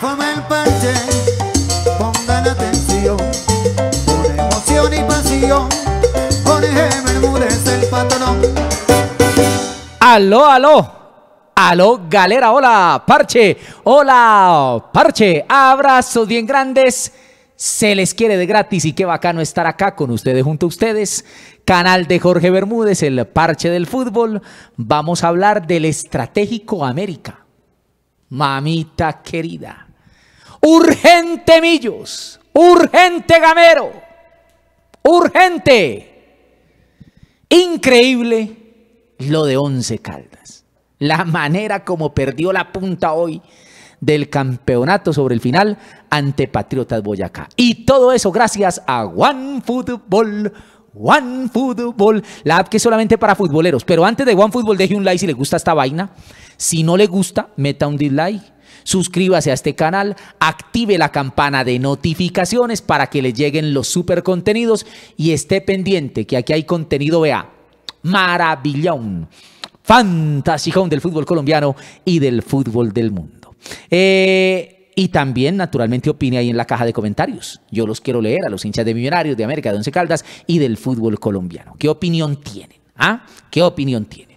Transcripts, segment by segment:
perfume el parche, pongan atención, con emoción y pasión, Jorge Bermúdez el patrón. Aló, aló. Aló, galera, hola, parche, hola, parche, abrazos bien grandes, se les quiere de gratis y qué bacano estar acá con ustedes, junto a ustedes, canal de Jorge Bermúdez, el parche del fútbol, vamos a hablar del estratégico América. Mamita querida urgente Millos, urgente Gamero, urgente. Increíble lo de Once Caldas. La manera como perdió la punta hoy del campeonato sobre el final ante Patriotas Boyacá. Y todo eso gracias a One Football. One Football, la app que es solamente para futboleros. Pero antes de One Football, deje un like si le gusta esta vaina. Si no le gusta, meta un dislike Suscríbase a este canal, active la campana de notificaciones para que le lleguen los super contenidos y esté pendiente que aquí hay contenido, vea, maravillón, fantasijón del fútbol colombiano y del fútbol del mundo. Eh, y también, naturalmente, opine ahí en la caja de comentarios. Yo los quiero leer a los hinchas de Millonarios, de América, de Once Caldas y del fútbol colombiano. ¿Qué opinión tienen? ¿Ah? ¿Qué opinión tienen?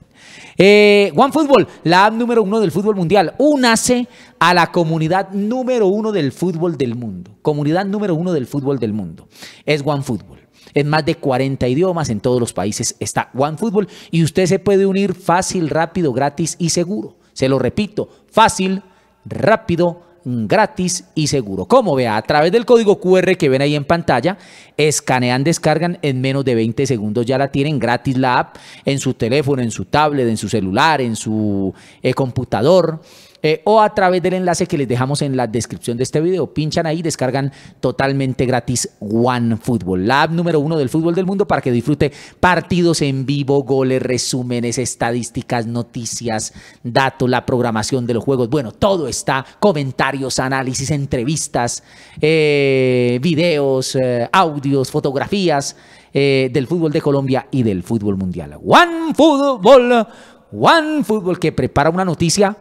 Eh, One Football, la app número uno del fútbol mundial. Únase a la comunidad número uno del fútbol del mundo. Comunidad número uno del fútbol del mundo. Es One Football. En más de 40 idiomas en todos los países está One Football. y usted se puede unir fácil, rápido, gratis y seguro. Se lo repito, fácil, rápido, gratis y seguro. Como vea, a través del código QR que ven ahí en pantalla, escanean, descargan en menos de 20 segundos, ya la tienen gratis la app en su teléfono, en su tablet, en su celular, en su eh, computador. Eh, o a través del enlace que les dejamos en la descripción de este video. Pinchan ahí, descargan totalmente gratis OneFootball, la app número uno del fútbol del mundo para que disfrute partidos en vivo, goles, resúmenes, estadísticas, noticias, datos, la programación de los juegos. Bueno, todo está, comentarios, análisis, entrevistas, eh, videos, eh, audios, fotografías. del fútbol de Colombia y del fútbol mundial. One Football, One Football que prepara una noticia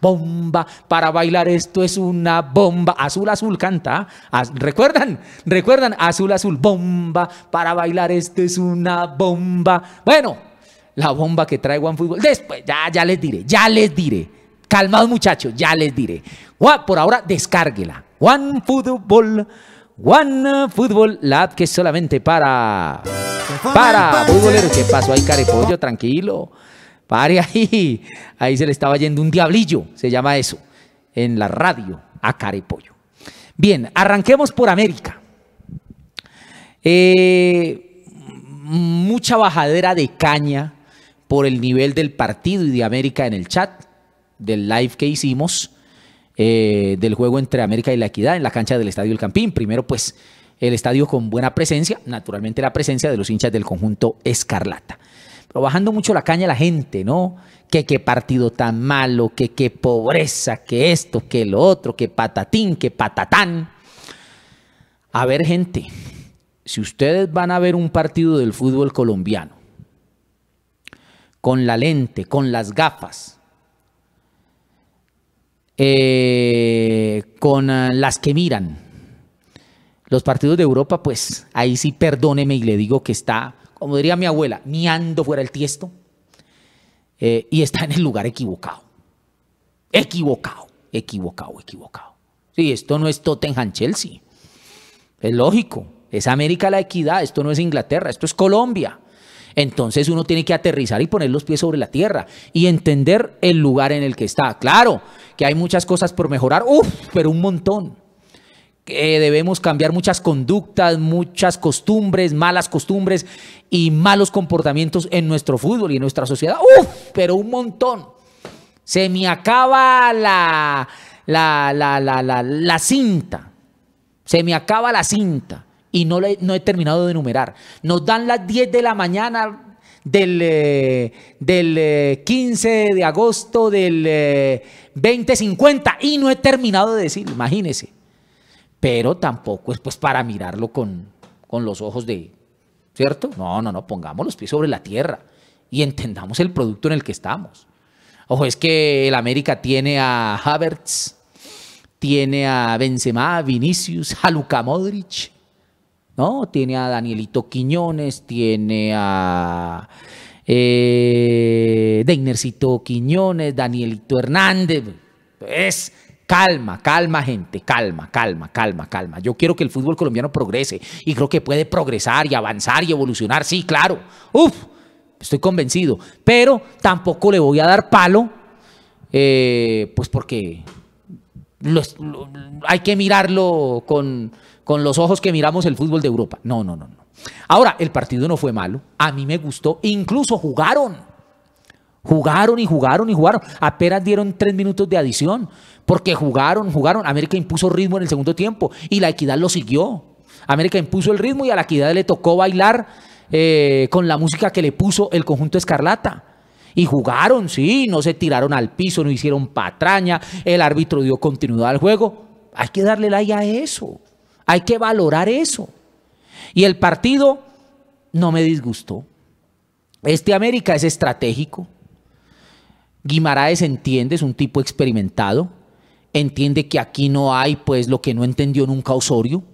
bomba, para bailar esto es una bomba. Azul, azul, canta. ¿Recuerdan? ¿Recuerdan? Azul, azul, bomba, para bailar esto es una bomba. Bueno, la bomba que trae One Football Después, ya, ya les diré, ya les diré. Calmados muchachos, ya les diré. Por ahora, descárguela. One Football One Football, la que es solamente para... Para, futboleros, ¿qué pasó ahí, carepollo? Tranquilo pare ahí, ahí se le estaba yendo un diablillo, se llama eso, en la radio, a pollo. Bien, arranquemos por América. Eh, mucha bajadera de caña por el nivel del partido y de América en el chat, del live que hicimos, eh, del juego entre América y la Equidad en la cancha del Estadio El Campín. Primero, pues, el estadio con buena presencia, naturalmente la presencia de los hinchas del conjunto Escarlata pero bajando mucho la caña la gente, ¿no? Que qué partido tan malo, que qué pobreza, que esto, que lo otro, que patatín, que patatán. A ver, gente, si ustedes van a ver un partido del fútbol colombiano, con la lente, con las gafas, eh, con ah, las que miran, los partidos de Europa, pues ahí sí perdóneme y le digo que está como diría mi abuela, miando fuera el tiesto, eh, y está en el lugar equivocado. Equivocado, equivocado, equivocado. Sí, esto no es Tottenham Chelsea. Es lógico, es América la equidad, esto no es Inglaterra, esto es Colombia. Entonces uno tiene que aterrizar y poner los pies sobre la tierra y entender el lugar en el que está. Claro que hay muchas cosas por mejorar, uff, pero un montón debemos cambiar muchas conductas, muchas costumbres, malas costumbres y malos comportamientos en nuestro fútbol y en nuestra sociedad. ¡Uf! Pero un montón. Se me acaba la, la, la, cinta. Se me acaba la cinta. Y no, no he terminado de enumerar. Nos dan las 10 de la mañana, del, eh, del 15 eh, de agosto del 2050 eh, y no he terminado de decir, imagínense pero tampoco es pues para mirarlo con, con los ojos de, ¿cierto? No, no, no, pongamos los pies sobre la tierra y entendamos el producto en el que estamos. Ojo, es que el América tiene a Havertz, tiene a Benzema, Vinicius, a Luka Modric, ¿no? Tiene a Danielito Quiñones, tiene a eh, Deinercito Quiñones, Danielito Hernández. pues, Calma, calma gente, calma, calma, calma, calma. Yo quiero que el fútbol colombiano progrese y creo que puede progresar y avanzar y evolucionar, sí, claro. Uf, estoy convencido, pero tampoco le voy a dar palo, eh, pues porque hay que mirarlo con, los ojos que miramos el fútbol de Europa. No, no, no, no. Ahora, el partido no fue malo, a mí me gustó, incluso jugaron. Jugaron y jugaron y jugaron. Apenas dieron tres minutos de adición. Porque jugaron, jugaron. América impuso ritmo en el segundo tiempo y la equidad lo siguió. América impuso el ritmo y a la equidad le tocó bailar eh, con la música que le puso el conjunto Escarlata. Y jugaron, sí, no se tiraron al piso, no hicieron patraña, el árbitro dio continuidad al juego. Hay que darle like a eso, hay que valorar eso. Y el partido no me disgustó. Este América es estratégico, Guimaraes entiende, es un tipo experimentado, entiende que aquí no hay pues lo que no entendió nunca Osorio,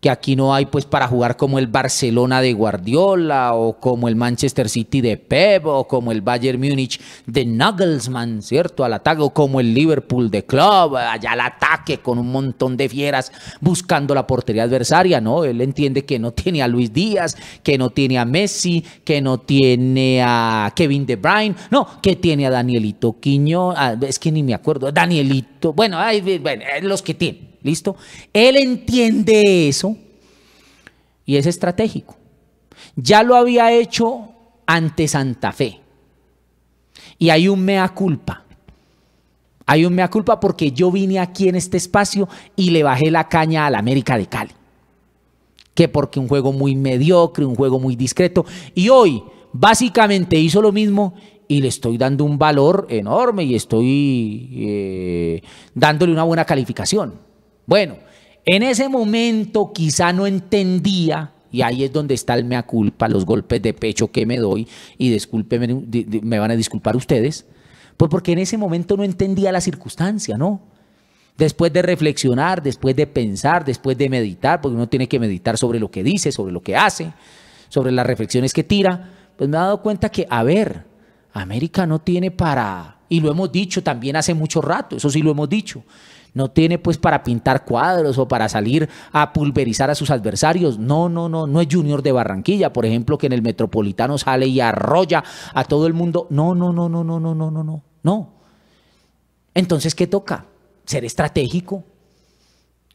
que aquí no hay pues para jugar como el Barcelona de Guardiola o como el Manchester City de Pep o como el Bayern Múnich de Nagelsmann, ¿cierto? Al ataque o como el Liverpool de Club, allá al ataque con un montón de fieras buscando la portería adversaria, ¿no? Él entiende que no tiene a Luis Díaz, que no tiene a Messi, que no tiene a Kevin De Bruyne, no, que tiene a Danielito Quiño, ah, es que ni me acuerdo, Danielito, bueno, hay, eh, los que tienen ¿Listo? Él entiende eso y es estratégico. Ya lo había hecho ante Santa Fe. Y hay un mea culpa. Hay un mea culpa porque yo vine aquí en este espacio y le bajé la caña a la América de Cali. Que porque un juego muy mediocre, un juego muy discreto. Y hoy básicamente hizo lo mismo y le estoy dando un valor enorme y estoy eh, dándole una buena calificación. Bueno, en ese momento quizá no entendía, y ahí es donde está el mea culpa, los golpes de pecho que me doy, y discúlpeme, me van a disculpar ustedes, pues porque en ese momento no entendía la circunstancia, ¿no? Después de reflexionar, después de pensar, después de meditar, porque uno tiene que meditar sobre lo que dice, sobre lo que hace, sobre las reflexiones que tira, pues me he dado cuenta que, a ver, América no tiene para, y lo hemos dicho también hace mucho rato, eso sí lo hemos dicho, no tiene pues para pintar cuadros o para salir a pulverizar a sus adversarios. No, no, no, no es Junior de Barranquilla, por ejemplo, que en el Metropolitano sale y arrolla a todo el mundo. No, no, no, no, no, no, no, no, no. Entonces, ¿qué toca? Ser estratégico.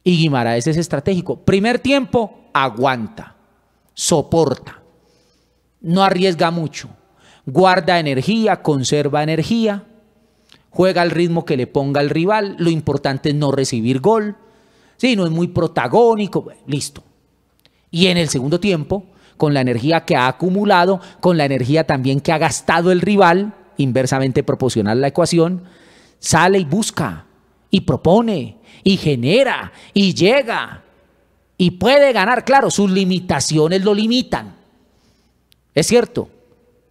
Y Guimaraes es estratégico. Primer tiempo, aguanta, soporta, no arriesga mucho, guarda energía, conserva energía juega al ritmo que le ponga el rival, lo importante es no recibir gol, sí, no es muy protagónico, listo. Y en el segundo tiempo, con la energía que ha acumulado, con la energía también que ha gastado el rival, inversamente proporcional a la ecuación, sale y busca, y propone, y genera, y llega, y puede ganar, claro, sus limitaciones lo limitan. Es cierto,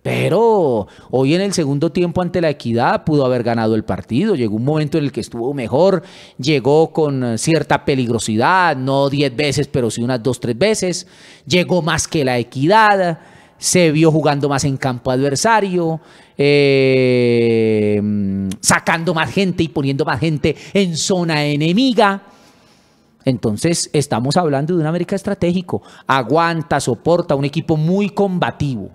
pero hoy en el segundo tiempo ante la equidad pudo haber ganado el partido. Llegó un momento en el que estuvo mejor, llegó con cierta peligrosidad, no 10 veces, pero sí unas 2, 3 veces. Llegó más que la equidad, se vio jugando más en campo adversario, eh, sacando más gente y poniendo más gente en zona enemiga. Entonces estamos hablando de un América estratégico. Aguanta, soporta, un equipo muy combativo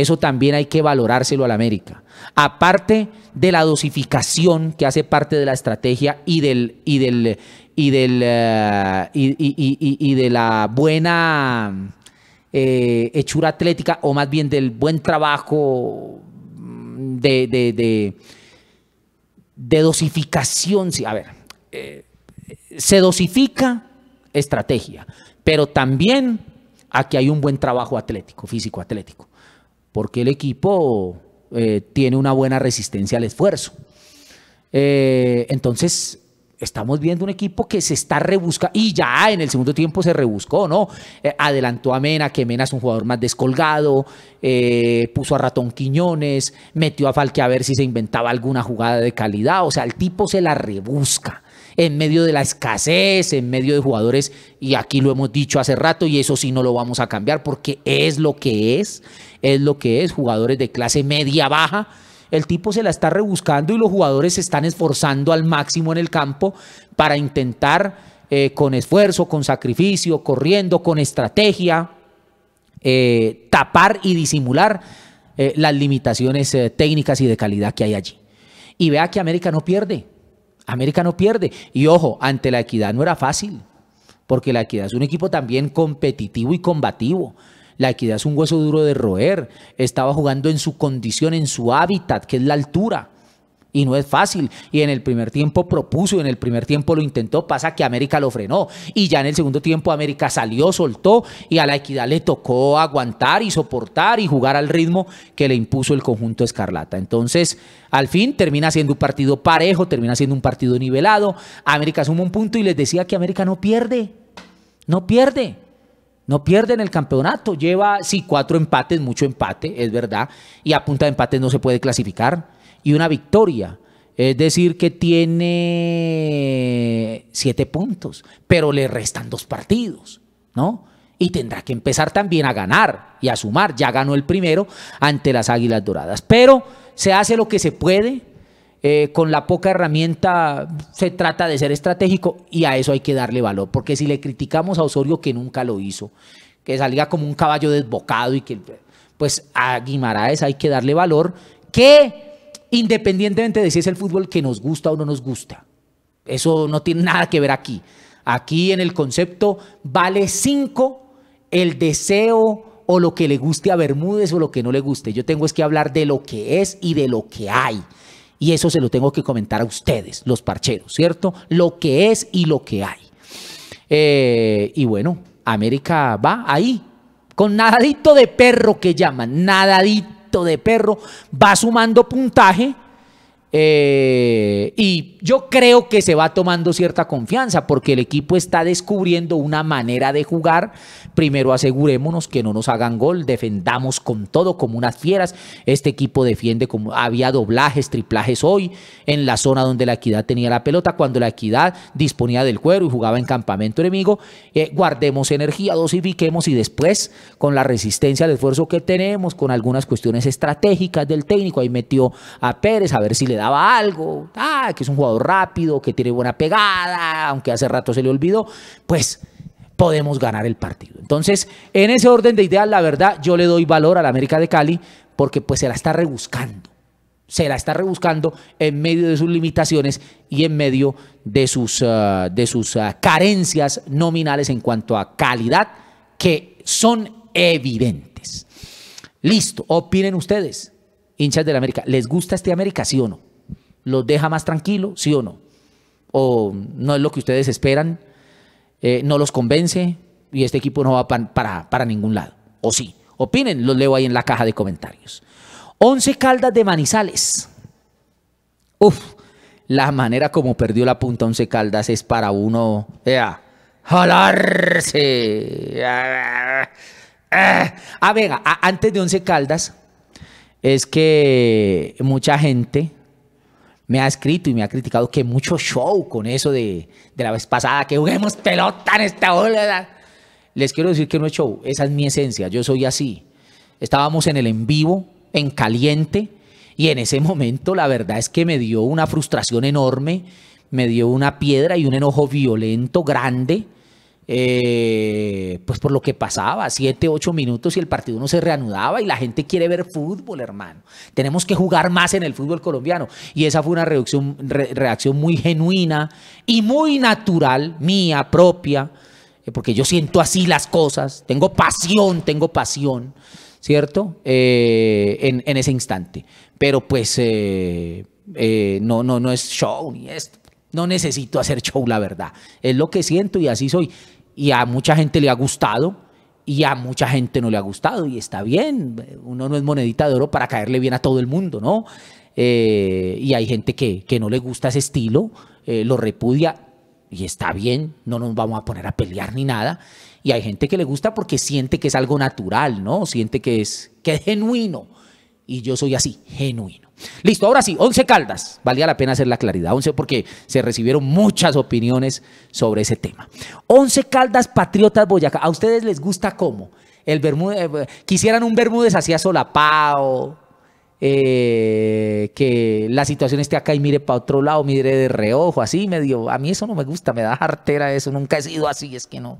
eso también hay que valorárselo a la América. Aparte de la dosificación que hace parte de la estrategia y del y del y del eh, y, de la buena eh, hechura atlética o más bien del buen trabajo mm, de, de, dosificación. a ver, eh, se dosifica estrategia, pero también aquí hay un buen trabajo atlético, físico atlético porque el equipo eh, tiene una buena resistencia al esfuerzo. Eh, entonces, estamos viendo un equipo que se está rebuscando y ya en el segundo tiempo se rebuscó, ¿no? Eh, adelantó a Mena, que Mena es un jugador más descolgado, puso a Ratón Quiñones, metió a Falque a ver si se inventaba alguna jugada de calidad, o sea, el tipo se la rebusca en medio de la escasez, en medio de jugadores, y aquí lo hemos dicho hace rato, y eso sí no lo vamos a cambiar porque es lo que es, es lo que es, jugadores de clase media-baja. El tipo se la está rebuscando y los jugadores se están esforzando al máximo en el campo para intentar eh, con esfuerzo, con sacrificio, corriendo, con estrategia, eh, tapar y disimular eh, las limitaciones técnicas y de calidad que hay allí. Y vea que América no pierde. América no pierde. Y ojo, ante la equidad no era fácil, porque la equidad es un equipo también competitivo y combativo. La equidad es un hueso duro de roer. Estaba jugando en su condición, en su hábitat, que es la altura y no es fácil. Y en el primer tiempo propuso, en el primer tiempo lo intentó, pasa que América lo frenó. Y ya en el segundo tiempo América salió, soltó y a la equidad le tocó aguantar y soportar y jugar al ritmo que le impuso el conjunto Escarlata. Entonces, al fin termina siendo un partido parejo, termina siendo un partido nivelado. América suma un punto y les decía que América no pierde, no pierde. No pierde en el campeonato, lleva, sí, cuatro empates, mucho empate, es verdad, y a punta de empates no se puede clasificar y una victoria. Es decir, que tiene siete puntos, pero le restan dos partidos, ¿no? Y tendrá que empezar también a ganar y a sumar. Ya ganó el primero ante las Águilas Doradas. Pero se hace lo que se puede. Eh, con la poca herramienta se trata de ser estratégico y a eso hay que darle valor. Porque si le criticamos a Osorio que nunca lo hizo, que salía como un caballo desbocado y que, pues a Guimaraes hay que darle valor, que independientemente de si es el fútbol que nos gusta o no nos gusta. Eso no tiene nada que ver aquí. Aquí en el concepto vale 5 el deseo o lo que le guste a Bermúdez o lo que no le guste. Yo tengo es que hablar de lo que es y de lo que hay. Y eso se lo tengo que comentar a ustedes, los parcheros, ¿cierto? Lo que es y lo que hay. Eh, y bueno, América va ahí, con nadadito de perro que llaman, nadadito de perro va sumando puntaje eh, y yo creo que se va tomando cierta confianza porque el equipo está descubriendo una manera de jugar. Primero asegurémonos que no nos hagan gol, defendamos con todo como unas fieras. Este equipo defiende como había doblajes, triplajes hoy en la zona donde la equidad tenía la pelota, cuando la equidad disponía del cuero y jugaba en campamento enemigo. Eh, guardemos energía, dosifiquemos y después con la resistencia al esfuerzo que tenemos, con algunas cuestiones estratégicas del técnico, ahí metió a Pérez a ver si le daba algo, ah, que es un jugador rápido, que tiene buena pegada, aunque hace rato se le olvidó, pues podemos ganar el partido. Entonces, en ese orden de ideas, la verdad, yo le doy valor a la América de Cali porque pues se la está rebuscando. Se la está rebuscando en medio de sus limitaciones y en medio de sus, eh, de sus eh, carencias nominales en cuanto a calidad que son evidentes. Listo, opinen ustedes, hinchas de la América. ¿Les gusta este América, sí o no? ¿Los deja más tranquilo, sí o no? ¿O no es lo que ustedes esperan? Eh, ¿No los convence? Y este equipo no va para, para ningún lado. ¿O sí? Opinen, los leo ahí en la caja de comentarios. Once Caldas de Manizales. Uf, la manera como perdió la punta Once Caldas es para uno ea, jalarse. Ah, venga, antes de Once Caldas, es que mucha gente me ha escrito y me ha criticado que mucho show con eso de, de la vez pasada, que juguemos pelota en esta ola. Les quiero decir que no es show, esa es mi esencia, yo soy así. Estábamos en el en vivo, en caliente, y en ese momento la verdad es que me dio una frustración enorme, me dio una piedra y un enojo violento grande eh, pues por lo que pasaba, siete, ocho minutos y el partido no se reanudaba y la gente quiere ver fútbol, hermano. Tenemos que jugar más en el fútbol colombiano. Y esa fue una reacción, muy genuina y muy natural, mía, propia, eh, porque yo siento así las cosas, tengo pasión, tengo pasión. ¿Cierto? Eh, en, ese instante. Pero pues no, no, no es show ni esto. No necesito hacer show, la verdad. Es lo que siento y así soy y a mucha gente le ha gustado y a mucha gente no le ha gustado y está bien, uno no es monedita de oro para caerle bien a todo el mundo, ¿no? Eh, y hay gente que, no le gusta ese estilo, eh, lo repudia y está bien, no nos vamos a poner a pelear ni nada. Y hay gente que le gusta porque siente que es algo natural, ¿no? Siente que es, que es genuino. Y yo soy así, genuino. Listo, ahora sí, 11 Caldas. Valía la pena hacer la claridad, 11 porque se recibieron muchas opiniones sobre ese tema. 11 Caldas Patriotas Boyacá. ¿A ustedes les gusta cómo? El Bermúdez, eh, quisieran un Bermúdez así solapao, eh, que la situación esté acá y mire para otro lado, mire de reojo, así medio. A mí eso no me gusta, me da artera eso, nunca he sido así, es que no.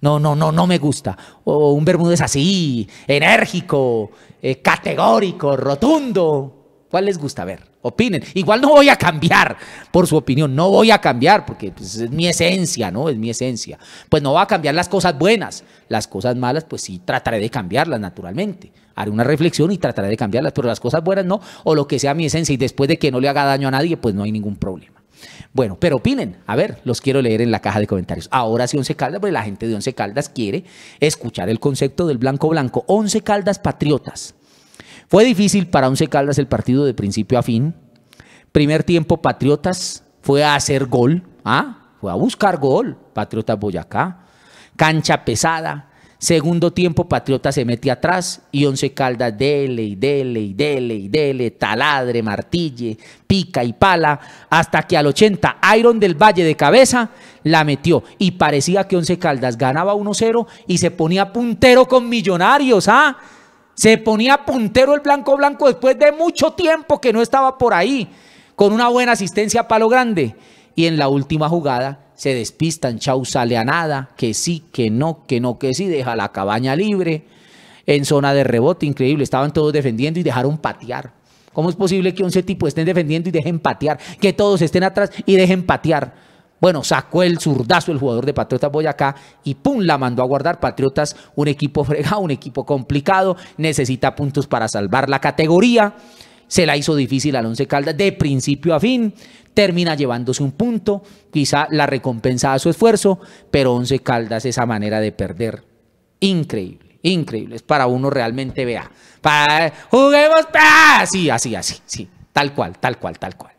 No, no, no, no me gusta. O un Bermúdez así, enérgico, eh, categórico, rotundo. ¿Cuál les gusta ver? Opinen. Igual no voy a cambiar por su opinión, no voy a cambiar porque pues, es mi esencia, ¿no? Es mi esencia. Pues no va a cambiar las cosas buenas, las cosas malas pues sí trataré de cambiarlas naturalmente. Haré una reflexión y trataré de cambiarlas, pero las cosas buenas no, o lo que sea mi esencia y después de que no le haga daño a nadie pues no hay ningún problema. Bueno, pero opinen. A ver, los quiero leer en la caja de comentarios. Ahora sí, Once Caldas, porque la gente de Once Caldas quiere escuchar el concepto del blanco blanco. Once Caldas Patriotas. Fue difícil para Once Caldas el partido de principio a fin. Primer tiempo, Patriotas fue a hacer gol. ¿ah? Fue a buscar gol, Patriotas Boyacá. Cancha pesada. Segundo tiempo, Patriotas se mete atrás y Once Caldas dele y dele y dele y dele, taladre, martille, pica y pala, hasta que al 80 Iron del Valle de cabeza la metió y parecía que Once Caldas ganaba 1-0 y se ponía puntero con Millonarios, ¿ah? Se ponía puntero el blanco blanco después de mucho tiempo que no estaba por ahí, con una buena asistencia a palo grande. Y en la última jugada se despistan, Chau sale a nada, que sí, que no, que no, que sí, deja la cabaña libre en zona de rebote, increíble, estaban todos defendiendo y dejaron patear. ¿Cómo es posible que 11 tipos estén defendiendo y dejen patear? Que todos estén atrás y dejen patear. Bueno, sacó el zurdazo el jugador de Patriotas Boyacá y pum, la mandó a guardar. Patriotas, un equipo fregado, un equipo complicado, necesita puntos para salvar la categoría. Se la hizo difícil al Once Caldas de principio a fin. Termina llevándose un punto, quizá la recompensa a su esfuerzo, pero Once Caldas esa manera de perder. Increíble, increíble. Es para uno realmente vea. Para, juguemos, así, ah, así, así, sí. Tal cual, tal cual, tal cual.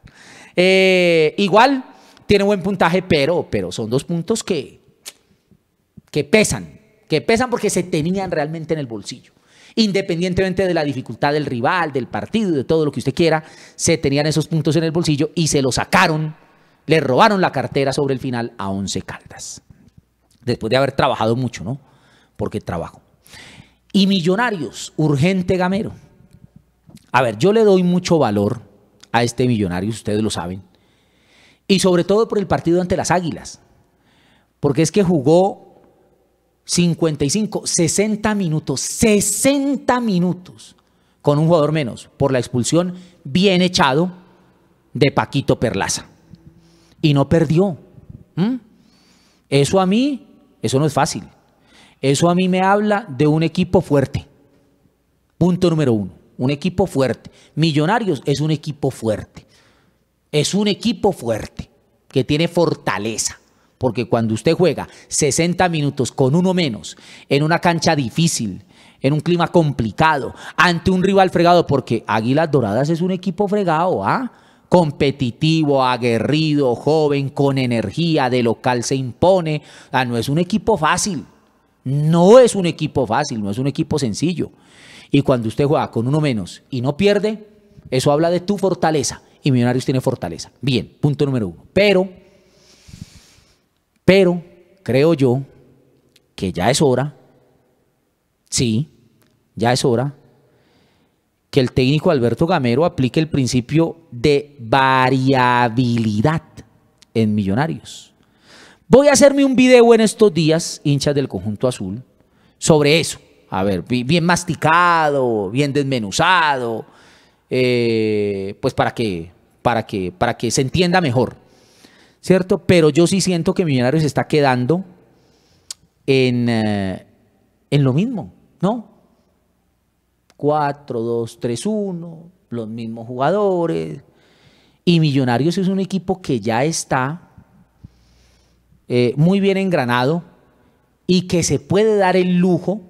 Eh, igual tiene buen puntaje, pero, pero son dos puntos que, que pesan, que pesan porque se tenían realmente en el bolsillo. Independientemente de la dificultad del rival, del partido, de todo lo que usted quiera, se tenían esos puntos en el bolsillo y se los sacaron, le robaron la cartera sobre el final a Once Caldas. Después de haber trabajado mucho, ¿no? Porque trabajo. Y Millonarios, urgente gamero. A ver, yo le doy mucho valor a este millonario, ustedes lo saben. Y sobre todo por el partido ante las Águilas. Porque es que jugó 55, 60 minutos, 60 minutos con un jugador menos por la expulsión bien echado de Paquito Perlaza. Y no perdió. Eso a mí, eso no es fácil. Eso a mí me habla de un equipo fuerte. Punto número uno. Un equipo fuerte. Millonarios es un equipo fuerte. Es un equipo fuerte, que tiene fortaleza. Porque cuando usted juega 60 minutos con uno menos, en una cancha difícil, en un clima complicado, ante un rival fregado, porque Águilas Doradas es un equipo fregado, ¿ah? competitivo, aguerrido, joven, con energía, de local se impone. no es un equipo fácil, no es un equipo fácil, no es un equipo sencillo. Y cuando usted juega con uno menos y no pierde, eso habla de tu fortaleza y Millonarios tiene fortaleza. Bien, punto número uno. Pero, pero creo yo que ya es hora, sí, ya es hora que el técnico Alberto Gamero aplique el principio de variabilidad en Millonarios. Voy a hacerme un video en estos días, hinchas del conjunto azul, sobre eso. A ver, bien masticado, bien desmenuzado, eh, pues para que, para, que, para que se entienda mejor, ¿cierto? Pero yo sí siento que Millonarios está quedando en, eh, en lo mismo, ¿no? 4, 2, 3, 1, los mismos jugadores. Y Millonarios es un equipo que ya está eh, muy bien engranado y que se puede dar el lujo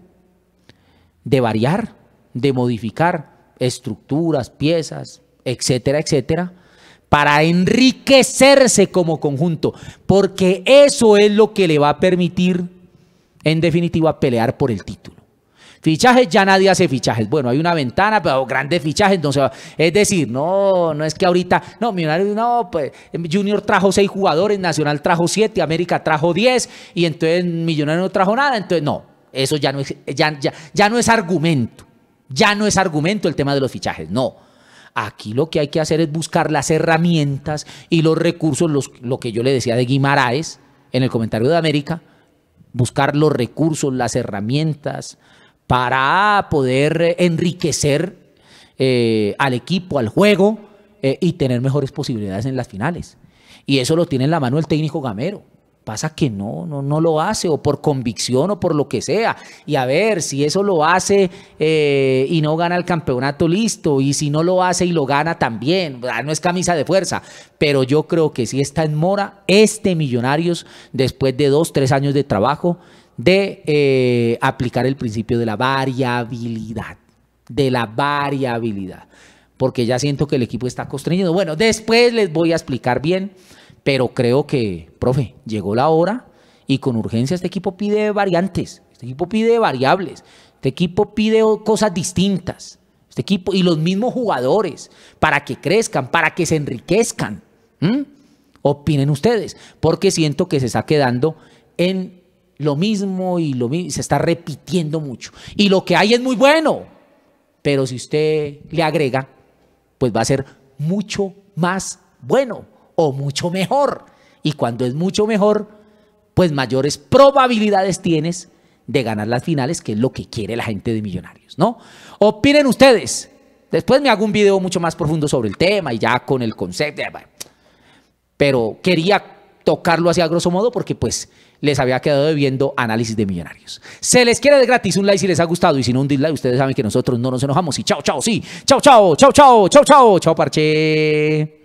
de variar, de modificar estructuras, piezas, etcétera, etcétera, para enriquecerse como conjunto, porque eso es lo que le va a permitir, en definitiva, pelear por el título. Fichajes, ya nadie hace fichajes. Bueno, hay una ventana, pero grandes fichajes, entonces, es decir, no, no es que ahorita, no, Millonarios, no, pues Junior trajo seis jugadores, Nacional trajo siete, América trajo diez, y entonces Millonarios no trajo nada, entonces no, eso ya no ya no es argumento. Ya no es argumento el tema de los fichajes, no. Aquí lo que hay que hacer es buscar las herramientas y los recursos, lo que yo le decía de Guimaraes en el comentario de América, buscar los recursos, las herramientas para poder enriquecer eh, al equipo, al juego eh, y tener mejores posibilidades en las finales. Y eso lo tiene en la mano el técnico Gamero pasa que no, no, no lo hace, o por convicción o por lo que sea. Y a ver, si eso lo hace eh, y no gana el campeonato, listo. Y si no lo hace y lo gana también, no es camisa de fuerza. Pero yo creo que si está en mora, este Millonarios, después de dos, tres años de trabajo, de eh, aplicar el principio de la variabilidad. De la variabilidad. Porque ya siento que el equipo está constreñido. Bueno, después les voy a explicar bien. Pero creo que, profe, llegó la hora y con urgencia este equipo pide variantes, este equipo pide variables, este equipo pide cosas distintas, este equipo y los mismos jugadores para que crezcan, para que se enriquezcan. Opinen ustedes, porque siento que se está quedando en lo mismo y lo se está repitiendo mucho. Y lo que hay es muy bueno, pero si usted le agrega, pues va a ser mucho más bueno o mucho mejor. Y cuando es mucho mejor, pues mayores probabilidades tienes de ganar las finales, que es lo que quiere la gente de Millonarios, ¿no? Opinen ustedes. Después me hago un video mucho más profundo sobre el tema y ya con el concepto. Pero quería tocarlo así a grosso modo porque pues les había quedado debiendo análisis de millonarios. Se les quiere de gratis un like si les ha gustado y si no un dislike, ustedes saben que nosotros no nos enojamos y chao, chao, sí, chao, chao, chao, chao, chao, chao, chao, parche.